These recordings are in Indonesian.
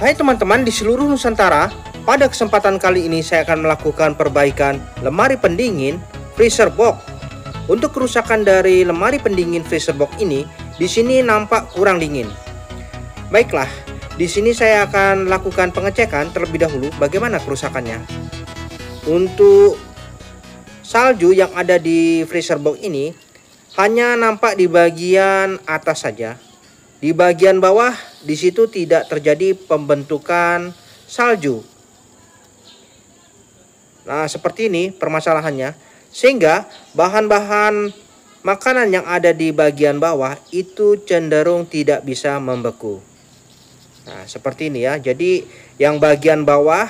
Hai teman-teman di seluruh Nusantara, pada kesempatan kali ini saya akan melakukan perbaikan lemari pendingin freezer box. Untuk kerusakan dari lemari pendingin freezer box ini, di sini nampak kurang dingin. Baiklah, di sini saya akan lakukan pengecekan terlebih dahulu bagaimana kerusakannya. Untuk salju yang ada di freezer box ini hanya nampak di bagian atas saja di bagian bawah, di situ tidak terjadi pembentukan salju. Nah, seperti ini permasalahannya. Sehingga bahan-bahan makanan yang ada di bagian bawah itu cenderung tidak bisa membeku. Nah, seperti ini ya. Jadi, yang bagian bawah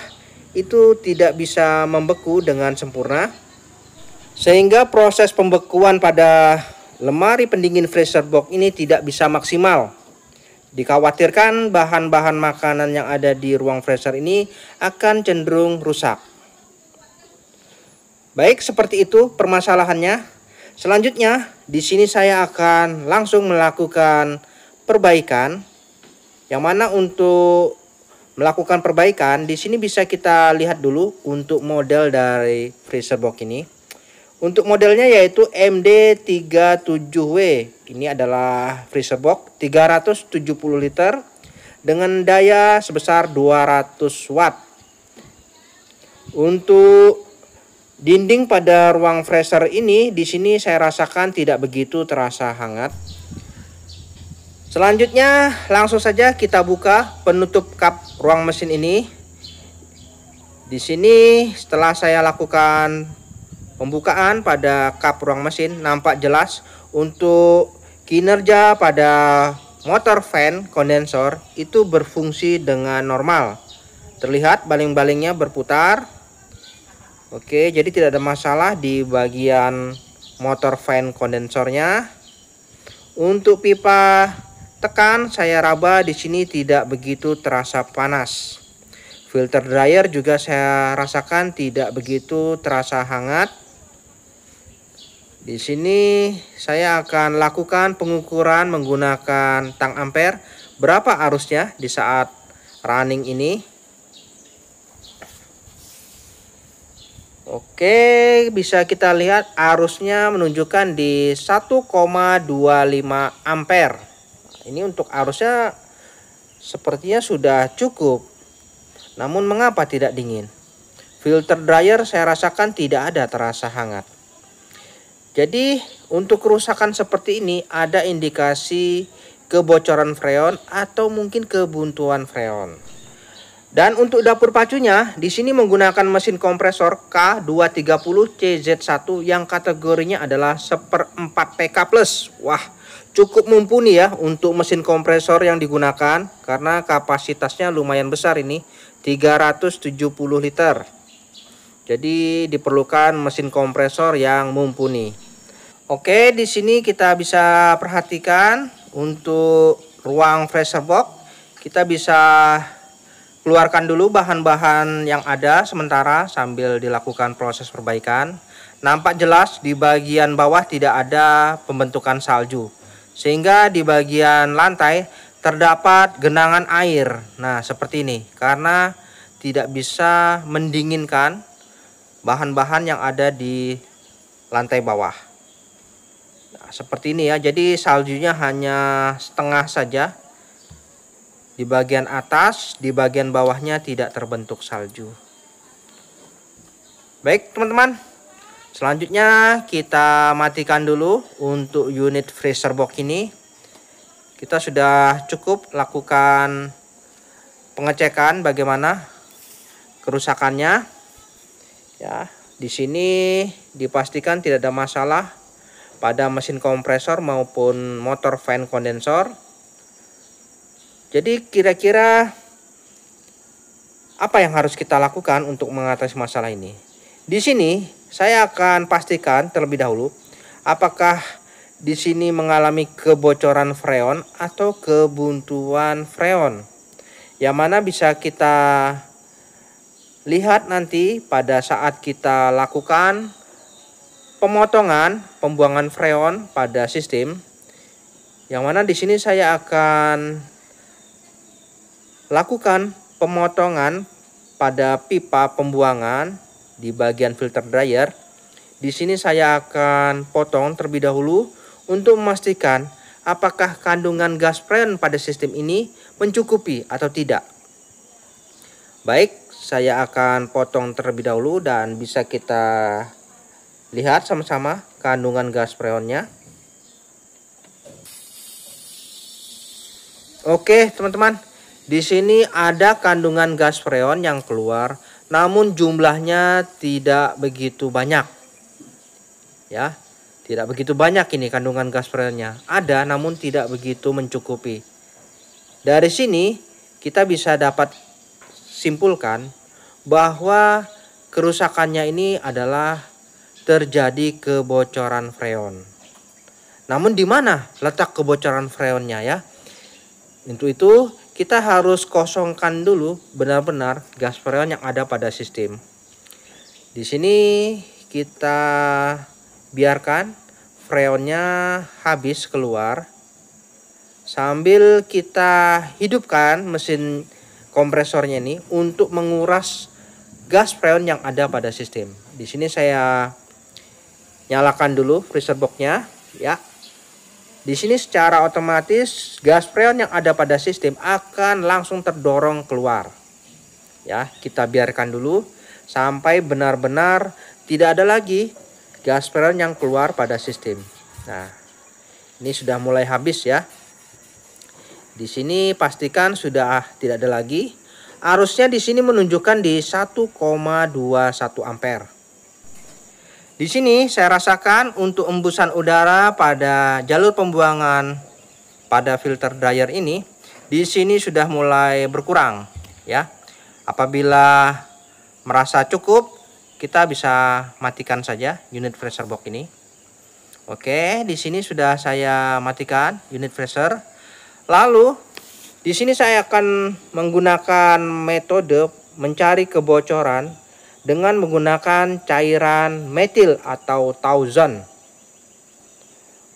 itu tidak bisa membeku dengan sempurna. Sehingga proses pembekuan pada lemari pendingin freezer box ini tidak bisa maksimal. Dikhawatirkan bahan-bahan makanan yang ada di ruang freezer ini akan cenderung rusak. Baik, seperti itu permasalahannya. Selanjutnya, di sini saya akan langsung melakukan perbaikan. Yang mana untuk melakukan perbaikan, di sini bisa kita lihat dulu untuk model dari freezer box ini. Untuk modelnya yaitu MD37W. Ini adalah freezer box 370 liter dengan daya sebesar 200 watt. Untuk dinding pada ruang freezer ini di sini saya rasakan tidak begitu terasa hangat. Selanjutnya langsung saja kita buka penutup kap ruang mesin ini. Di sini setelah saya lakukan Pembukaan pada kap ruang mesin nampak jelas untuk kinerja pada motor fan kondensor itu berfungsi dengan normal. Terlihat baling-balingnya berputar. Oke, jadi tidak ada masalah di bagian motor fan kondensornya. Untuk pipa tekan saya raba di sini tidak begitu terasa panas. Filter dryer juga saya rasakan tidak begitu terasa hangat. Di sini saya akan lakukan pengukuran menggunakan tang ampere berapa arusnya di saat running ini. Oke, bisa kita lihat arusnya menunjukkan di 1,25 ampere. Ini untuk arusnya sepertinya sudah cukup. Namun mengapa tidak dingin? Filter dryer saya rasakan tidak ada terasa hangat. Jadi untuk kerusakan seperti ini ada indikasi kebocoran freon atau mungkin kebuntuan freon. Dan untuk dapur pacunya, di sini menggunakan mesin kompresor K230CZ1 yang kategorinya adalah seperempat PK+. plus. Wah, cukup mumpuni ya untuk mesin kompresor yang digunakan karena kapasitasnya lumayan besar ini, 370 liter. Jadi diperlukan mesin kompresor yang mumpuni. Oke, di sini kita bisa perhatikan untuk ruang freezer box kita bisa keluarkan dulu bahan-bahan yang ada sementara sambil dilakukan proses perbaikan. Nampak jelas di bagian bawah tidak ada pembentukan salju. Sehingga di bagian lantai terdapat genangan air. Nah, seperti ini. Karena tidak bisa mendinginkan bahan-bahan yang ada di lantai bawah nah, seperti ini ya jadi saljunya hanya setengah saja di bagian atas di bagian bawahnya tidak terbentuk salju baik teman-teman selanjutnya kita matikan dulu untuk unit freezer box ini kita sudah cukup lakukan pengecekan bagaimana kerusakannya Ya, di sini dipastikan tidak ada masalah pada mesin kompresor maupun motor fan kondensor. Jadi kira-kira apa yang harus kita lakukan untuk mengatasi masalah ini? Di sini saya akan pastikan terlebih dahulu apakah di sini mengalami kebocoran freon atau kebuntuan freon. Yang mana bisa kita Lihat nanti pada saat kita lakukan pemotongan pembuangan freon pada sistem yang mana di sini saya akan lakukan pemotongan pada pipa pembuangan di bagian filter dryer. Di sini saya akan potong terlebih dahulu untuk memastikan apakah kandungan gas freon pada sistem ini mencukupi atau tidak. Baik, saya akan potong terlebih dahulu dan bisa kita lihat sama-sama kandungan gas freonnya Oke teman-teman di sini ada kandungan gas freon yang keluar namun jumlahnya tidak begitu banyak ya tidak begitu banyak ini kandungan gas freonnya ada namun tidak begitu mencukupi dari sini kita bisa dapat simpulkan bahwa kerusakannya ini adalah terjadi kebocoran freon. Namun di mana letak kebocoran freonnya ya? Untuk itu kita harus kosongkan dulu benar-benar gas freon yang ada pada sistem. Di sini kita biarkan freonnya habis keluar sambil kita hidupkan mesin kompresornya ini untuk menguras gas freon yang ada pada sistem. Di sini saya nyalakan dulu freezer boxnya ya. Di sini secara otomatis gas freon yang ada pada sistem akan langsung terdorong keluar. Ya, kita biarkan dulu sampai benar-benar tidak ada lagi gas freon yang keluar pada sistem. Nah, ini sudah mulai habis ya. Di sini pastikan sudah tidak ada lagi Arusnya di sini menunjukkan di 1,21 ampere. Di sini saya rasakan untuk embusan udara pada jalur pembuangan pada filter dryer ini di sini sudah mulai berkurang ya. Apabila merasa cukup kita bisa matikan saja unit freezer box ini. Oke, di sini sudah saya matikan unit freezer. Lalu di sini saya akan menggunakan metode mencari kebocoran dengan menggunakan cairan metil atau tauzon.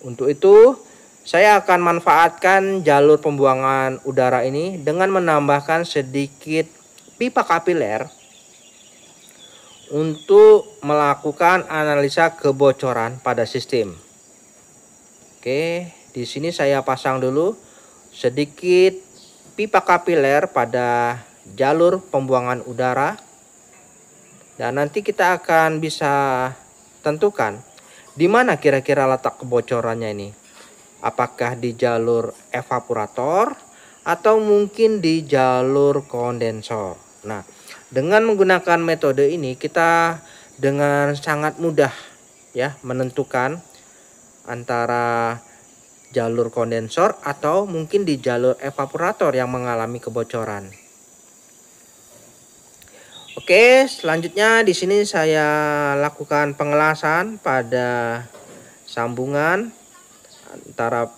Untuk itu, saya akan manfaatkan jalur pembuangan udara ini dengan menambahkan sedikit pipa kapiler untuk melakukan analisa kebocoran pada sistem. Oke, di sini saya pasang dulu sedikit pipa kapiler pada jalur pembuangan udara dan nanti kita akan bisa tentukan di mana kira-kira letak kebocorannya ini apakah di jalur evaporator atau mungkin di jalur kondensor nah dengan menggunakan metode ini kita dengan sangat mudah ya menentukan antara jalur kondensor atau mungkin di jalur evaporator yang mengalami kebocoran. Oke, selanjutnya di sini saya lakukan pengelasan pada sambungan antara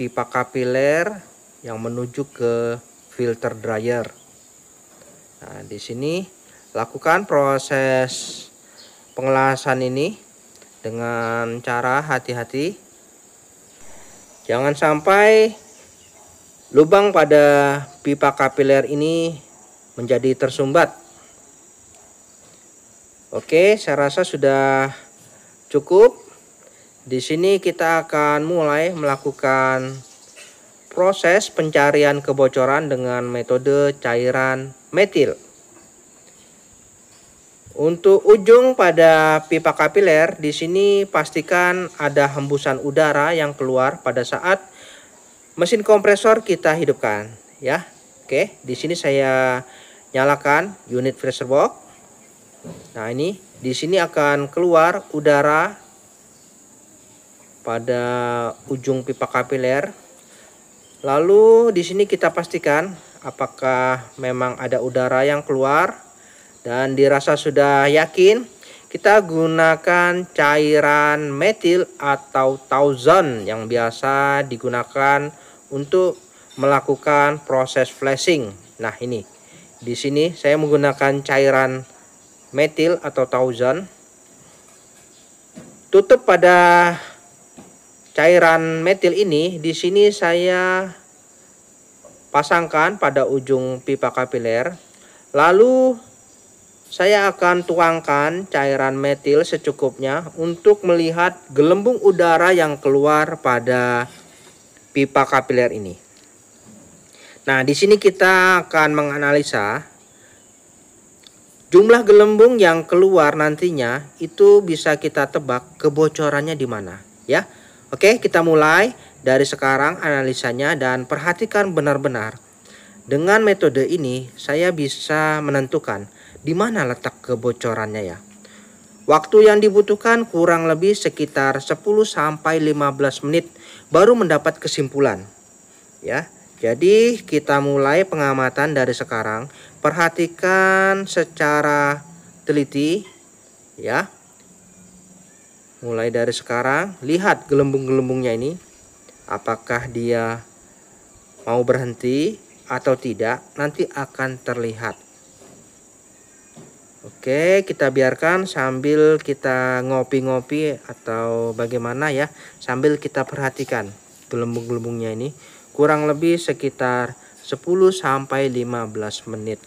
pipa kapiler yang menuju ke filter dryer. Nah, di sini lakukan proses pengelasan ini dengan cara hati-hati Jangan sampai lubang pada pipa kapiler ini menjadi tersumbat. Oke, saya rasa sudah cukup. Di sini kita akan mulai melakukan proses pencarian kebocoran dengan metode cairan metil. Untuk ujung pada pipa kapiler, di sini pastikan ada hembusan udara yang keluar pada saat mesin kompresor kita hidupkan, ya. Oke, di sini saya nyalakan unit freezer box. Nah, ini di sini akan keluar udara pada ujung pipa kapiler. Lalu di sini kita pastikan apakah memang ada udara yang keluar dan dirasa sudah yakin, kita gunakan cairan metil atau tauzon yang biasa digunakan untuk melakukan proses flashing. Nah, ini. Di sini saya menggunakan cairan metil atau tauzon Tutup pada cairan metil ini di sini saya pasangkan pada ujung pipa kapiler. Lalu saya akan tuangkan cairan metil secukupnya untuk melihat gelembung udara yang keluar pada pipa kapiler ini. Nah, di sini kita akan menganalisa jumlah gelembung yang keluar nantinya itu bisa kita tebak kebocorannya di mana, ya. Oke, kita mulai dari sekarang analisanya dan perhatikan benar-benar. Dengan metode ini, saya bisa menentukan di mana letak kebocorannya ya. Waktu yang dibutuhkan kurang lebih sekitar 10 sampai 15 menit baru mendapat kesimpulan. Ya. Jadi kita mulai pengamatan dari sekarang. Perhatikan secara teliti ya. Mulai dari sekarang, lihat gelembung-gelembungnya ini. Apakah dia mau berhenti atau tidak nanti akan terlihat Oke, kita biarkan sambil kita ngopi-ngopi atau bagaimana ya, sambil kita perhatikan gelembung-gelembungnya ini kurang lebih sekitar 10 sampai 15 menit.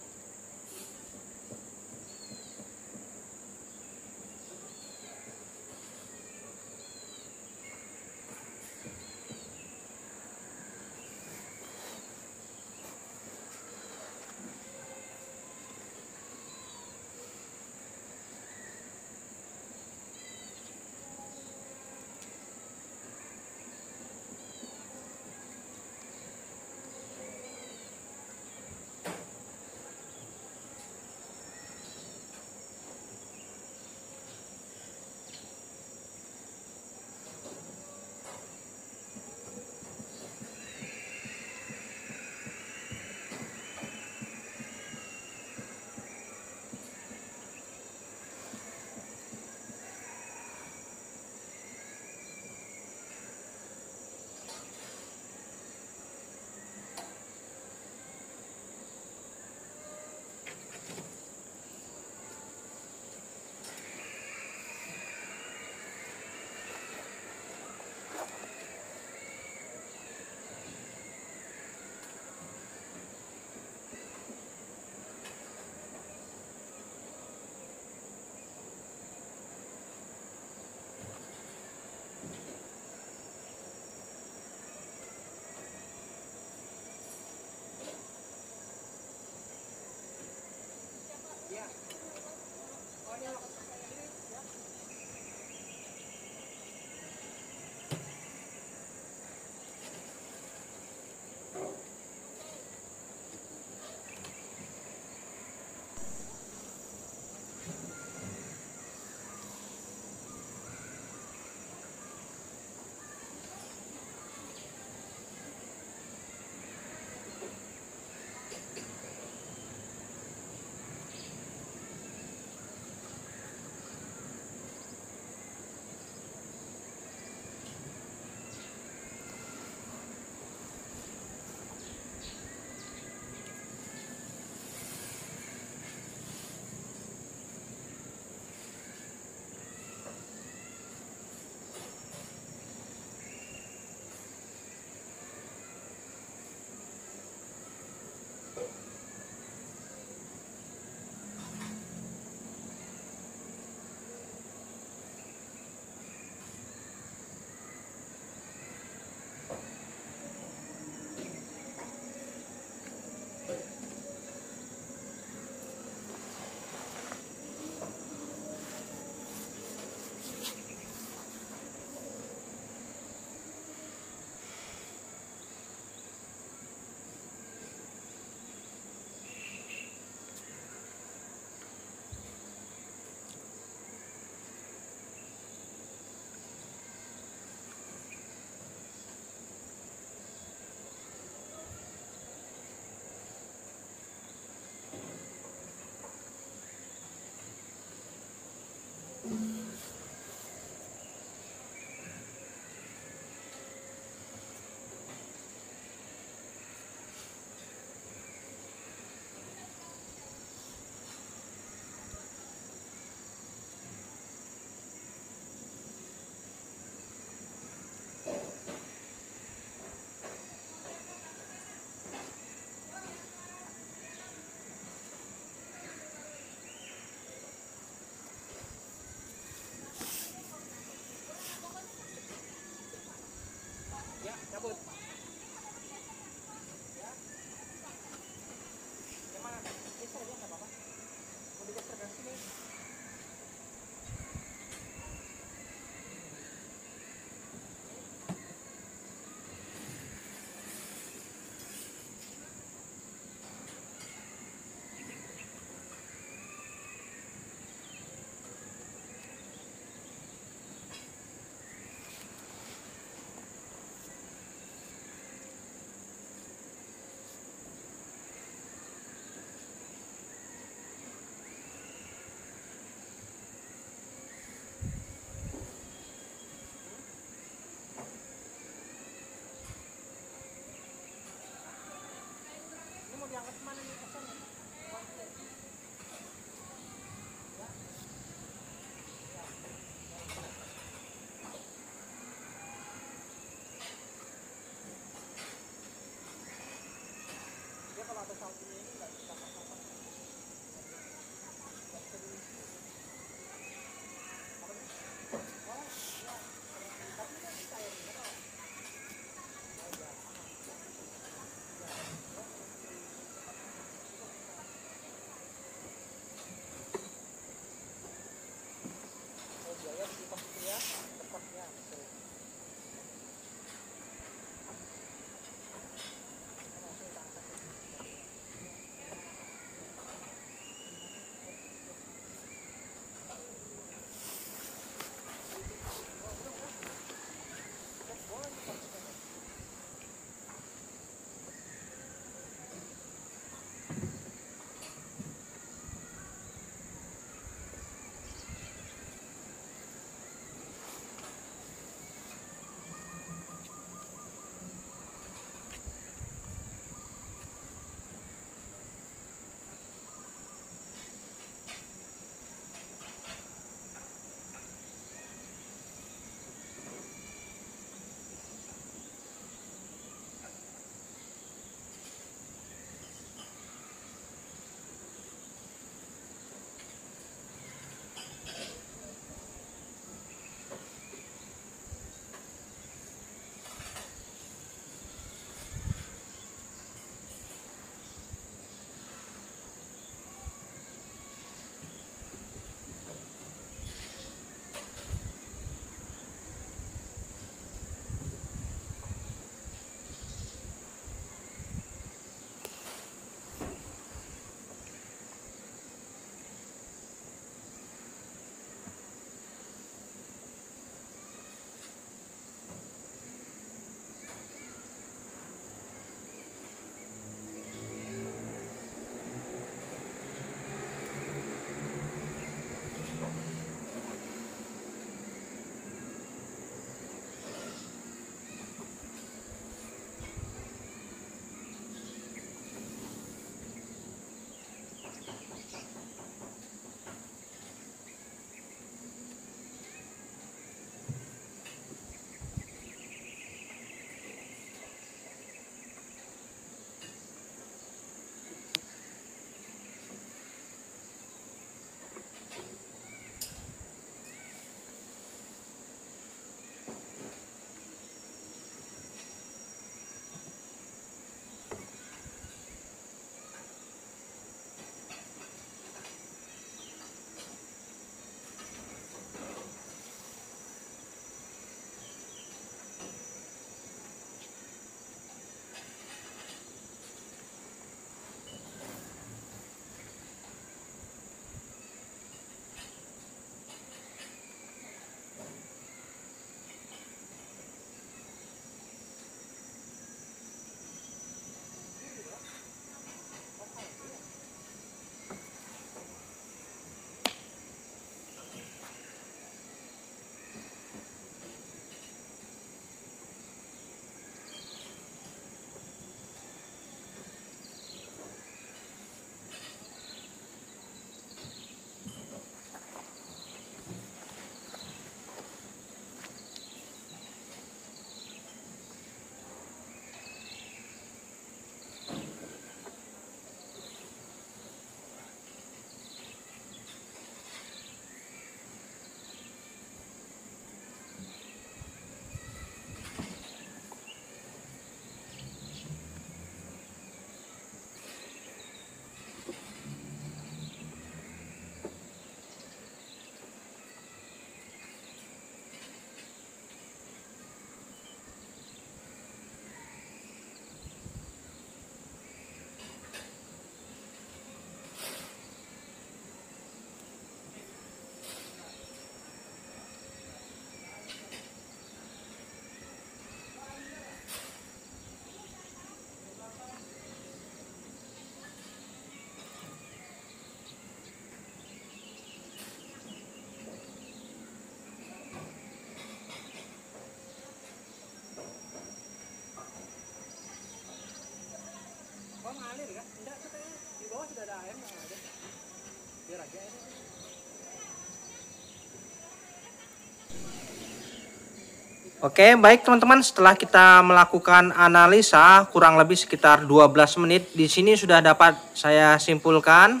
Oke, baik teman-teman, setelah kita melakukan analisa kurang lebih sekitar 12 menit, di sini sudah dapat saya simpulkan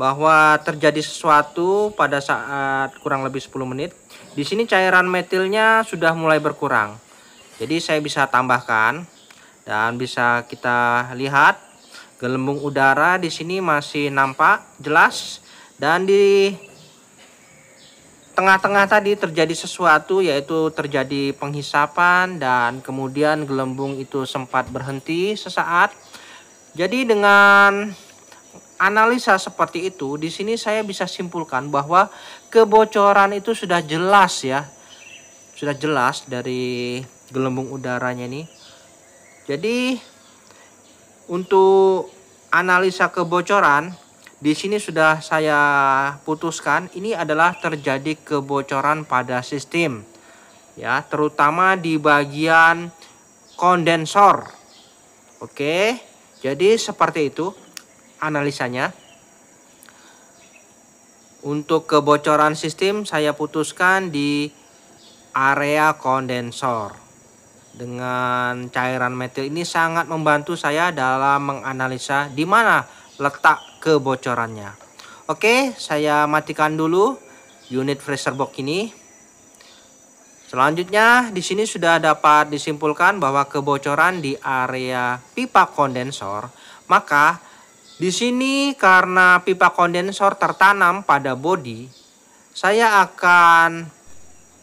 bahwa terjadi sesuatu pada saat kurang lebih 10 menit. Di sini cairan metilnya sudah mulai berkurang. Jadi saya bisa tambahkan dan bisa kita lihat gelembung udara di sini masih nampak jelas dan di tengah-tengah tadi terjadi sesuatu yaitu terjadi penghisapan dan kemudian gelembung itu sempat berhenti sesaat. Jadi dengan analisa seperti itu di sini saya bisa simpulkan bahwa kebocoran itu sudah jelas ya. Sudah jelas dari gelembung udaranya ini. Jadi untuk analisa kebocoran di sini sudah saya putuskan ini adalah terjadi kebocoran pada sistem ya terutama di bagian kondensor oke jadi seperti itu analisanya untuk kebocoran sistem saya putuskan di area kondensor dengan cairan metil ini sangat membantu saya dalam menganalisa di mana letak kebocorannya. Oke, saya matikan dulu unit freezer box ini. Selanjutnya, di sini sudah dapat disimpulkan bahwa kebocoran di area pipa kondensor, maka di sini karena pipa kondensor tertanam pada bodi, saya akan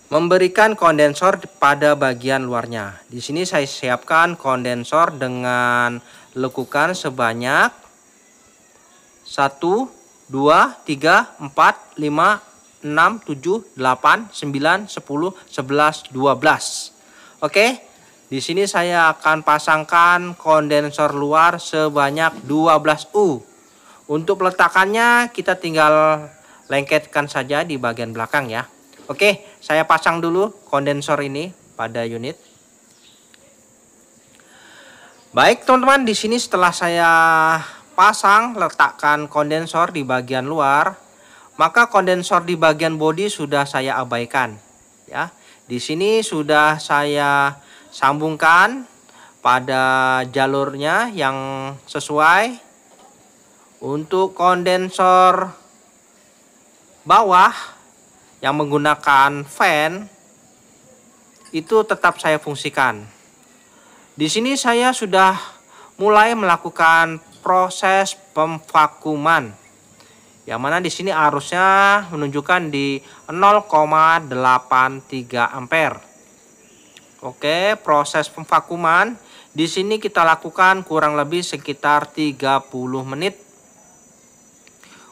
memberikan kondensor pada bagian luarnya. Di sini saya siapkan kondensor dengan lekukan sebanyak 1, 2, 3, 4, 5, 6, 7, 8, 9, 10, 11, 12. Oke, di sini saya akan pasangkan kondensor luar sebanyak 12U. Untuk peletakannya kita tinggal lengketkan saja di bagian belakang ya. Oke, saya pasang dulu kondensor ini pada unit. Baik teman-teman, di sini setelah saya pasang letakkan kondensor di bagian luar, maka kondensor di bagian bodi sudah saya abaikan. Ya, di sini sudah saya sambungkan pada jalurnya yang sesuai untuk kondensor bawah yang menggunakan fan itu tetap saya fungsikan. Di sini saya sudah mulai melakukan proses pemvakuman. Yang mana di sini arusnya menunjukkan di 0,83 ampere. Oke, proses pemvakuman di sini kita lakukan kurang lebih sekitar 30 menit.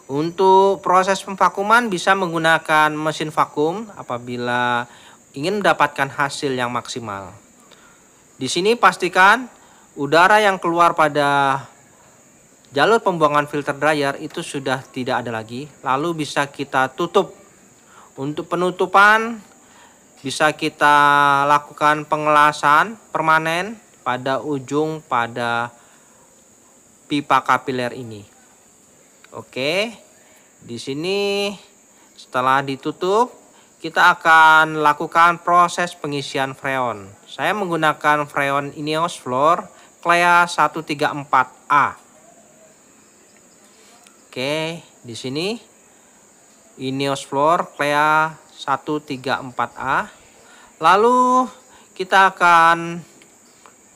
Untuk proses pemvakuman bisa menggunakan mesin vakum apabila ingin mendapatkan hasil yang maksimal. Di sini pastikan udara yang keluar pada Jalur pembuangan filter dryer itu sudah tidak ada lagi. Lalu bisa kita tutup. Untuk penutupan bisa kita lakukan pengelasan permanen pada ujung pada pipa kapiler ini. Oke. Di sini setelah ditutup kita akan lakukan proses pengisian freon. Saya menggunakan freon Ineos Floor Klea 134A. Oke, di sini Ineos Floor Clea 134A. Lalu kita akan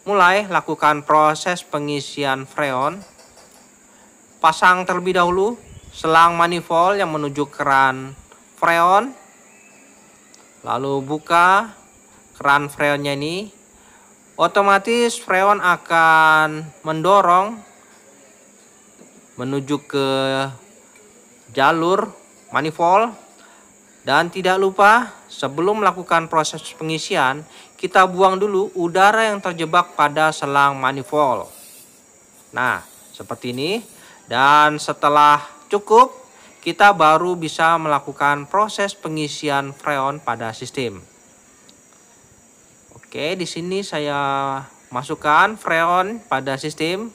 mulai lakukan proses pengisian freon. Pasang terlebih dahulu selang manifold yang menuju keran freon. Lalu buka keran freonnya ini. Otomatis freon akan mendorong menuju ke jalur manifold dan tidak lupa sebelum melakukan proses pengisian kita buang dulu udara yang terjebak pada selang manifold nah seperti ini dan setelah cukup kita baru bisa melakukan proses pengisian freon pada sistem Oke di sini saya masukkan freon pada sistem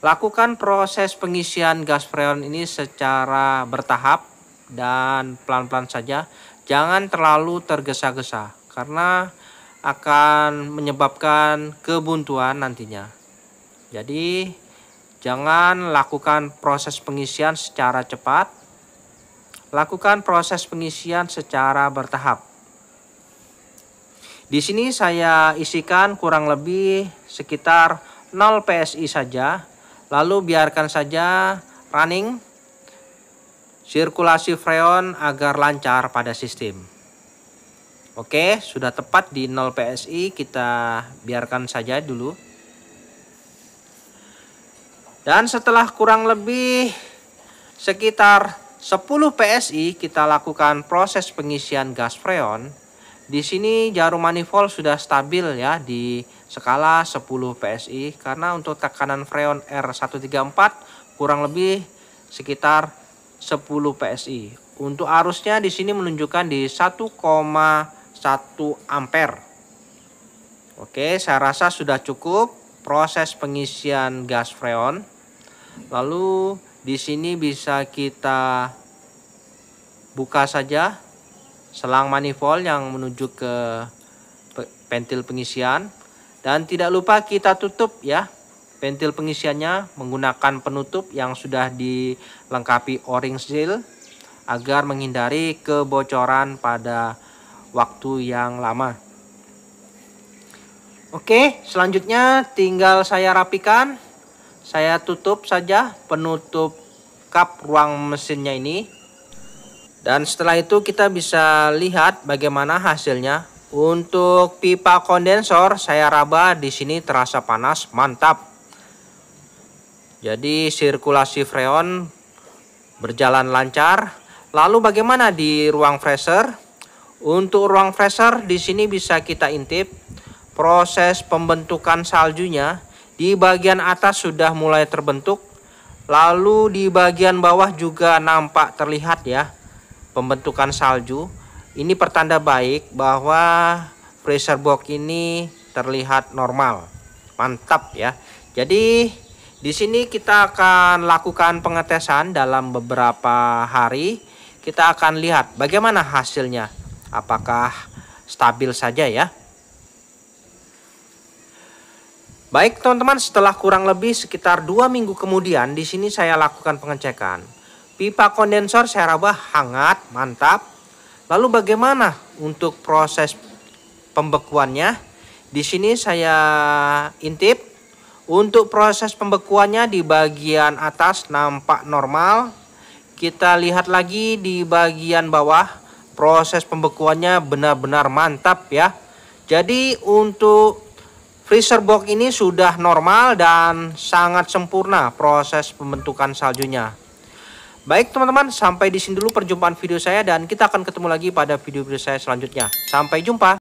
Lakukan proses pengisian gas freon ini secara bertahap dan pelan-pelan saja. Jangan terlalu tergesa-gesa karena akan menyebabkan kebuntuan nantinya. Jadi jangan lakukan proses pengisian secara cepat. Lakukan proses pengisian secara bertahap. Di sini saya isikan kurang lebih sekitar 0 PSI saja Lalu biarkan saja running sirkulasi freon agar lancar pada sistem. Oke, sudah tepat di 0 PSI kita biarkan saja dulu. Dan setelah kurang lebih sekitar 10 PSI kita lakukan proses pengisian gas freon di sini jarum manifold sudah stabil ya di skala 10 PSI karena untuk tekanan freon R134 kurang lebih sekitar 10 PSI. Untuk arusnya di sini menunjukkan di 1,1 ampere. Oke, saya rasa sudah cukup proses pengisian gas freon. Lalu di sini bisa kita buka saja selang manifold yang menuju ke pentil pengisian dan tidak lupa kita tutup ya pentil pengisiannya menggunakan penutup yang sudah dilengkapi o-ring seal agar menghindari kebocoran pada waktu yang lama oke selanjutnya tinggal saya rapikan saya tutup saja penutup kap ruang mesinnya ini dan setelah itu kita bisa lihat bagaimana hasilnya. Untuk pipa kondensor saya raba di sini terasa panas, mantap. Jadi sirkulasi freon berjalan lancar. Lalu bagaimana di ruang freezer? Untuk ruang freezer di sini bisa kita intip proses pembentukan saljunya. Di bagian atas sudah mulai terbentuk, lalu di bagian bawah juga nampak terlihat ya pembentukan salju ini pertanda baik bahwa freezer box ini terlihat normal mantap ya jadi di sini kita akan lakukan pengetesan dalam beberapa hari kita akan lihat bagaimana hasilnya apakah stabil saja ya Baik teman-teman, setelah kurang lebih sekitar dua minggu kemudian, di sini saya lakukan pengecekan. Pipa kondensor saya rabah hangat, mantap. Lalu bagaimana untuk proses pembekuannya? Di sini saya intip. Untuk proses pembekuannya di bagian atas nampak normal. Kita lihat lagi di bagian bawah. Proses pembekuannya benar-benar mantap ya. Jadi untuk freezer box ini sudah normal dan sangat sempurna proses pembentukan saljunya. Baik teman-teman, sampai di sini dulu perjumpaan video saya dan kita akan ketemu lagi pada video-video saya selanjutnya. Sampai jumpa.